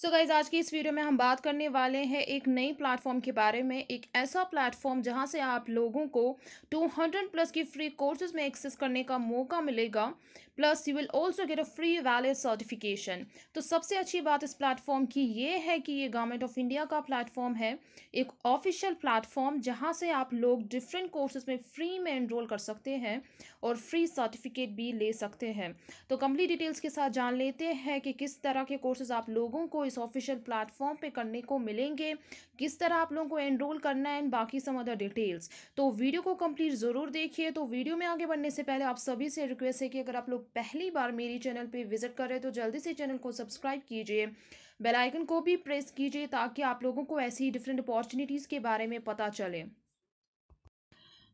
सो so guys आज की इस वीडियो में हम बात करने वाले हैं एक नई प्लेटफॉर्म के बारे में एक ऐसा प्लेटफॉर्म जहां से आप लोगों को 200 प्लस की फ्री कोर्सेज में एक्सेस करने का मौका मिलेगा plus you will also get a free valid certification तो सबसे अच्छी बात इस प्लेटफॉर्म की ये है कि ये गवर्नमेंट ऑफ इंडिया का प्लेटफॉर्म है एक ऑफिशियल प्लेटफॉर्म जहाँ से आप लोग डिफरेंट कोर्सेज में फ्री में एनरोल कर सकते हैं और फ्री सर्टिफिकेट भी ले सकते हैं तो कम्प्लीट डिटेल्स के साथ जान लेते हैं कि किस तरह के कोर्सेज आप लोगों को इस ऑफिशियल प्लेटफॉर्म पे करने को मिलेंगे किस तरह आप लोगों को एनरोल करना है एंड बाकी सम अदर डिटेल्स तो वीडियो को कंप्लीट ज़रूर देखिए तो वीडियो में आगे बढ़ने से पहले आप सभी से रिक्वेस्ट है कि अगर आप लोग पहली बार मेरी चैनल पर विजिट कर रहे हैं तो जल्दी से चैनल को सब्सक्राइब कीजिए बेलाइकन को भी प्रेस कीजिए ताकि आप लोगों को ऐसी डिफरेंट अपॉर्चुनिटीज़ के बारे में पता चले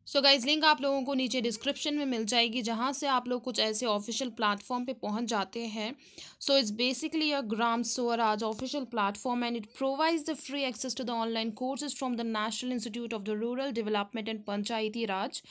सो गाइज लिंक आप लोगों को नीचे डिस्क्रिप्शन में मिल जाएगी जहाँ से आप लोग कुछ ऐसे ऑफिशियल प्लेटफॉर्म पे पहुँच जाते हैं सो इट्स बेसिकली अ ग्राम सोअर आज official platform and it provides the free access to the online courses from the national institute of the rural development and Panchayati Raj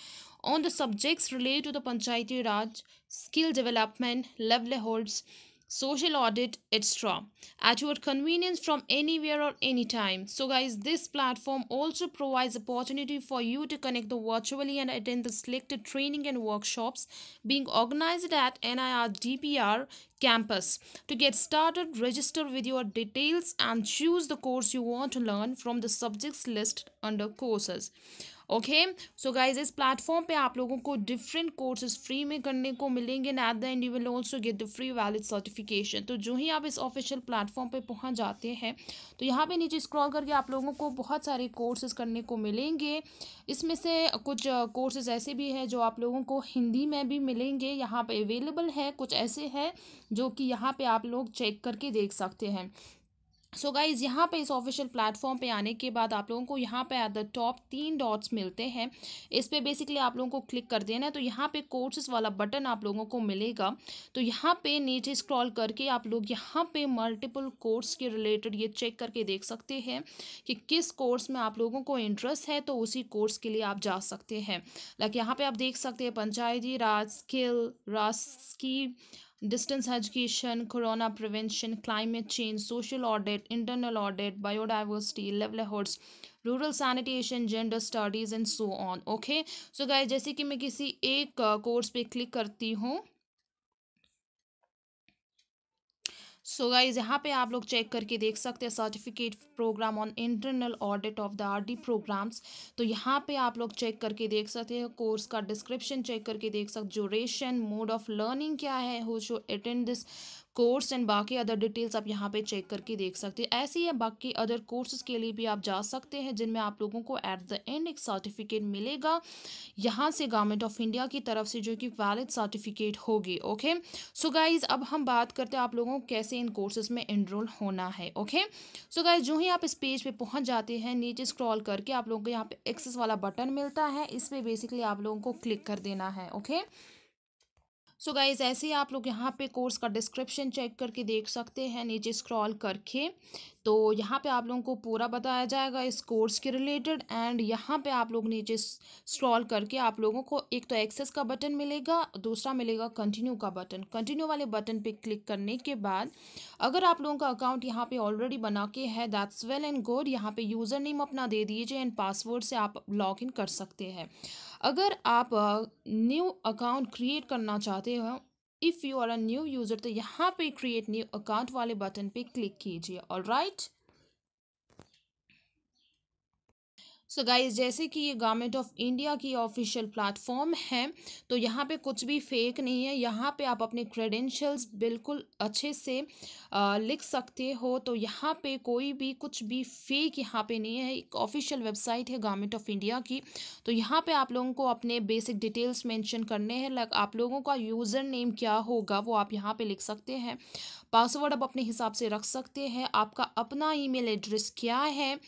on the subjects relate to the Panchayati Raj skill development livelihoods holds social audit etc at your convenience from anywhere or anytime so guys this platform also provides opportunity for you to connect the virtually and attend the selected training and workshops being organized at NIR DPR campus to get started register with your details and choose the course you want to learn from the subjects list under courses okay so guys इस platform पे आप लोगों को different courses free में करने को मिलेंगे and at the end you will also get the free valid certification तो जो ही आप इस ऑफिशियल प्लेटफॉर्म पे पहुंच जाते हैं तो यहाँ पे नीचे स्क्रॉल करके आप लोगों को बहुत सारे कोर्सेज करने को मिलेंगे इसमें से कुछ कोर्सेज ऐसे भी हैं जो आप लोगों को हिंदी में भी मिलेंगे यहाँ पर अवेलेबल है कुछ ऐसे हैं जो कि यहाँ पर आप लोग चेक करके देख सकते हैं सो गाइज़ यहाँ पे इस ऑफिशियल प्लेटफॉर्म पे आने के बाद आप लोगों को यहाँ पे एट द टॉप तीन डॉट्स मिलते हैं इस पर बेसिकली आप लोगों को क्लिक कर देना है तो यहाँ पे कोर्सेज वाला बटन आप लोगों को मिलेगा तो यहाँ पे नीचे स्क्रॉल करके आप लोग यहाँ पे मल्टीपल कोर्स के रिलेटेड ये चेक करके देख सकते हैं कि किस कोर्स में आप लोगों को इंटरेस्ट है तो उसी कोर्स के लिए आप जा सकते हैं लाइक यहाँ पर आप देख सकते हैं पंचायती राज स्किल राज की distance education corona prevention climate change social audit internal audit biodiversity livelihoods rural sanitation gender studies and so on okay so guys जैसे कि मैं किसी एक कोर्स पे क्लिक करती हूँ सो गाइज यहाँ पे आप लोग चेक करके देख सकते हैं certificate program on internal audit of the RD programs तो यहाँ पे आप लोग चेक करके देख सकते हैं कोर्स का डिस्क्रिप्शन चेक करके देख सकते ड्यूरेशन मोड ऑफ लर्निंग क्या है who should attend this course and बाकी अदर डिटेल्स आप यहाँ पे चेक करके देख सकते हैं ऐसे ही बाकी अदर कोर्सेज के लिए भी आप जा सकते हैं जिनमें आप लोगों को एट द एंड एक सर्टिफिकेट मिलेगा यहाँ से गवर्नमेंट ऑफ इंडिया की तरफ से जो कि वैलिड सर्टिफिकेट होगी ओके सो गाइज़ अब हम बात करते हैं आप लोगों को कैसे इन कोर्सेज में इनरोल होना है ओके सो गाइज जो ही आप इस पेज पे पहुँच जाते हैं नीचे स्क्रॉल करके आप लोगों को यहाँ पे एक्सेस वाला बटन मिलता है इस पर बेसिकली आप लोगों को क्लिक कर देना है okay okay? So so guys ऐसे ही आप लोग यहाँ पे कोर्स का डिस्क्रिप्शन चेक करके देख सकते हैं नीचे स्क्रॉल करके तो यहाँ पे आप लोगों को पूरा बताया जाएगा इस कोर्स के रिलेटेड एंड यहाँ पे आप लोग नीचे स्क्रॉल करके आप लोगों को एक तो एक्सेस का बटन मिलेगा दूसरा मिलेगा कंटिन्यू का बटन कंटिन्यू वाले बटन पे क्लिक करने के बाद अगर आप लोगों का अकाउंट यहाँ पर ऑलरेडी बना के है दैट्स वेल एंड गुड यहाँ पर यूज़र नेम अपना दे दीजिए एंड पासवर्ड से आप लॉग इन कर सकते हैं अगर आप न्यू अकाउंट क्रिएट करना चाहते हो if you are a new user तो यहाँ पे क्रिएट न्यू अकाउंट वाले बटन पे क्लिक कीजिए और राइट सो so गाइज जैसे कि ये गवर्नमेंट ऑफ इंडिया की ऑफिशियल प्लेटफॉर्म है तो यहाँ पे कुछ भी फेक नहीं है यहाँ पे आप अपने क्रेडेंशियल्स बिल्कुल अच्छे से आ, लिख सकते हो तो यहाँ पे कोई भी कुछ भी फेक यहाँ पे नहीं है एक ऑफिशियल वेबसाइट है गवर्नमेंट ऑफ इंडिया की तो यहाँ पे आप लोगों को अपने बेसिक डिटेल्स मैंशन करने हैं लाइक आप लोगों का यूज़र नेम क्या होगा वो आप यहाँ पर लिख सकते हैं पासवर्ड आप अपने हिसाब से रख सकते हैं आपका अपना ई एड्रेस क्या है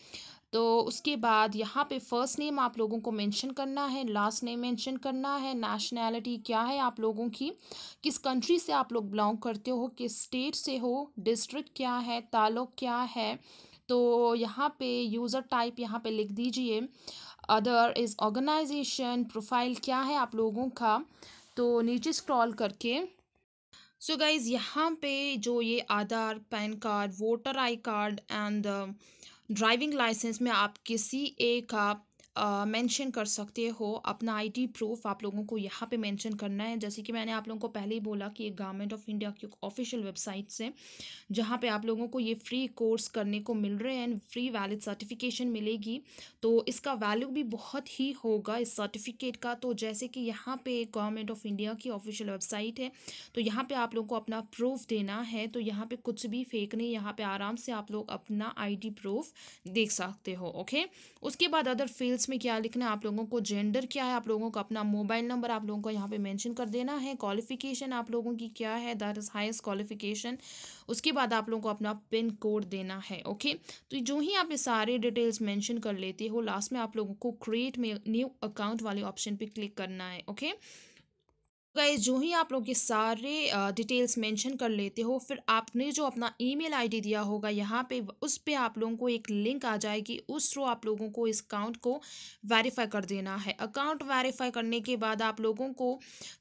तो उसके बाद यहाँ पे फ़र्स्ट नेम आप लोगों को मेंशन करना है लास्ट नेम मेंशन करना है नेशनैलिटी क्या है आप लोगों की किस कंट्री से आप लोग बिलोंग करते हो किस स्टेट से हो डिस्ट्रिक्ट क्या है ताल्लुक क्या है तो यहाँ पे यूज़र टाइप यहाँ पे लिख दीजिए अदर इज़ ऑर्गेनाइजेशन प्रोफाइल क्या है आप लोगों का तो नीचे स्क्रॉल करके सो गाइज़ यहाँ पे जो ये Aadhaar PAN card voter I card and driving licence में आप किसी एक का मेंशन कर सकते हो अपना आईडी प्रूफ आप लोगों को यहाँ पे मेंशन करना है जैसे कि मैंने आप लोगों को पहले ही बोला कि गवर्नमेंट ऑफ इंडिया की ऑफिशियल वेबसाइट से जहाँ पे आप लोगों को ये फ्री कोर्स करने को मिल रहे हैं फ्री वैलिड सर्टिफिकेशन मिलेगी तो इसका वैल्यू भी बहुत ही होगा इस सर्टिफिकेट का तो जैसे कि यहाँ पर गवर्नमेंट ऑफ इंडिया की ऑफिशियल वेबसाइट है तो यहाँ पर आप लोगों को अपना प्रूफ देना है तो यहाँ पर कुछ भी फेक नहीं यहाँ पर आराम से आप लोग अपना आई प्रूफ देख सकते हो ओके उसके बाद अदर फील्ड्स इसमें क्या लिखना है आप लोगों को जेंडर क्या है आप लोगों का अपना मोबाइल नंबर आप लोगों को यहाँ पे मेंशन कर देना है क्वालिफिकेशन आप लोगों की क्या है दैट इज़ हाइस्ट क्वालिफिकेशन उसके बाद आप लोगों को अपना पिन कोड देना है ओके तो जो ही आप ये सारे डिटेल्स मैंशन कर लेते हो लास्ट में आप लोगों को क्रिएट में न्यू अकाउंट वाले ऑप्शन पर क्लिक करना है ओके गाइज जो ही आप लोग ये सारे डिटेल्स मेंशन कर लेते हो फिर आपने जो अपना ईमेल आईडी दिया होगा यहाँ पे उस पे आप लोगों को एक लिंक आ जाएगी उस थ्रू आप लोगों को इस अकाउंट को वेरीफाई कर देना है अकाउंट वेरीफाई करने के बाद आप लोगों को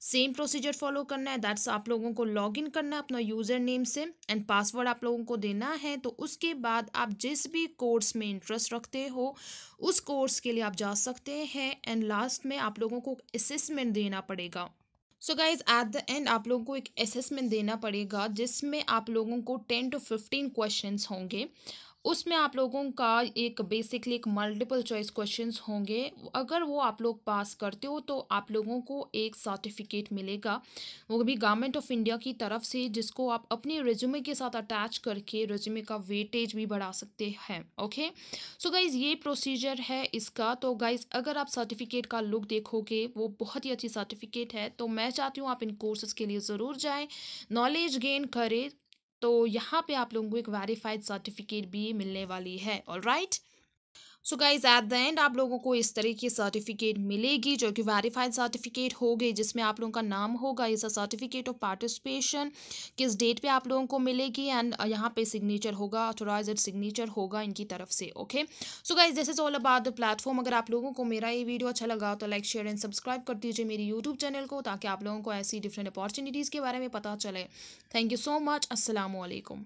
सेम प्रोसीजर फॉलो करना है दैट्स आप लोगों को लॉग इन करना है अपना यूज़र नेम से एंड पासवर्ड आप लोगों को देना है तो उसके बाद आप जिस भी कोर्स में इंटरेस्ट रखते हो उस कोर्स के लिए आप जा सकते हैं एंड लास्ट में आप लोगों को असेसमेंट देना पड़ेगा so guys at the end आप लोगों को एक असेसमेंट देना पड़ेगा जिसमें आप लोगों को टेन टू फिफ्टीन क्वेश्चंस होंगे उसमें आप लोगों का एक बेसिकली एक मल्टीपल चॉइस क्वेश्चंस होंगे अगर वो आप लोग पास करते हो तो आप लोगों को एक सर्टिफिकेट मिलेगा वो भी गवर्नमेंट ऑफ इंडिया की तरफ से जिसको आप अपने रिज्यूमे के साथ अटैच करके रिज्यूमे का वेटेज भी बढ़ा सकते हैं ओके सो गाइज़ ये प्रोसीजर है इसका तो गाइज़ अगर आप सर्टिफिकेट का लुक देखोगे वो बहुत ही अच्छी सर्टिफिकेट है तो मैं चाहती हूँ आप इन कोर्सेज़ के लिए ज़रूर जाएँ नॉलेज गेन करें तो यहाँ पे आप लोगों को एक वेरीफाइड सर्टिफिकेट भी मिलने वाली है all right so guys at the end आप लोगों को इस तरह की सर्टिफिकेट मिलेगी जो कि वेरीफाइड सर्टिफिकेट होगी जिसमें आप लोगों का नाम होगा इस सर्टिफिकेट ऑफ पार्टिसिपेशन किस डेट पे आप लोगों को मिलेगी एंड यहाँ पे सिग्नेचर होगा ऑथोराइज सिग्नेचर होगा इनकी तरफ से okay so guys this is all about the platform अगर आप लोगों को मेरा ये वीडियो अच्छा लगा तो लाइक शेयर एंड सब्सक्राइब कर दीजिए मेरी यूट्यूब चैनल को ताकि आप लोगों को ऐसी डिफरेंट अपॉर्चुनिटीज़ के बारे में पता चले थैंक यू सो मच असलकुम